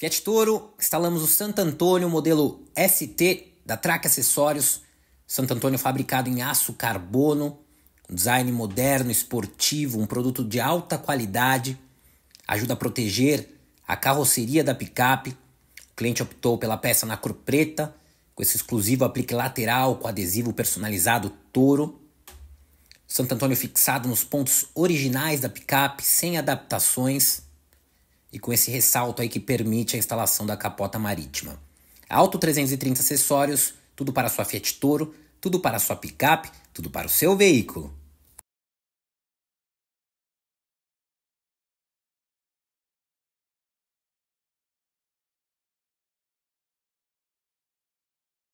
Fiat Toro, instalamos o Santo Antônio modelo ST da Track Acessórios. Santo Antônio fabricado em aço carbono, um design moderno, esportivo, um produto de alta qualidade, ajuda a proteger a carroceria da picape. O cliente optou pela peça na cor preta, com esse exclusivo aplique lateral com adesivo personalizado Toro. Santo Antônio fixado nos pontos originais da picape, sem adaptações e com esse ressalto aí que permite a instalação da capota marítima. Alto 330 acessórios, tudo para sua Fiat Toro, tudo para sua picape, tudo para o seu veículo.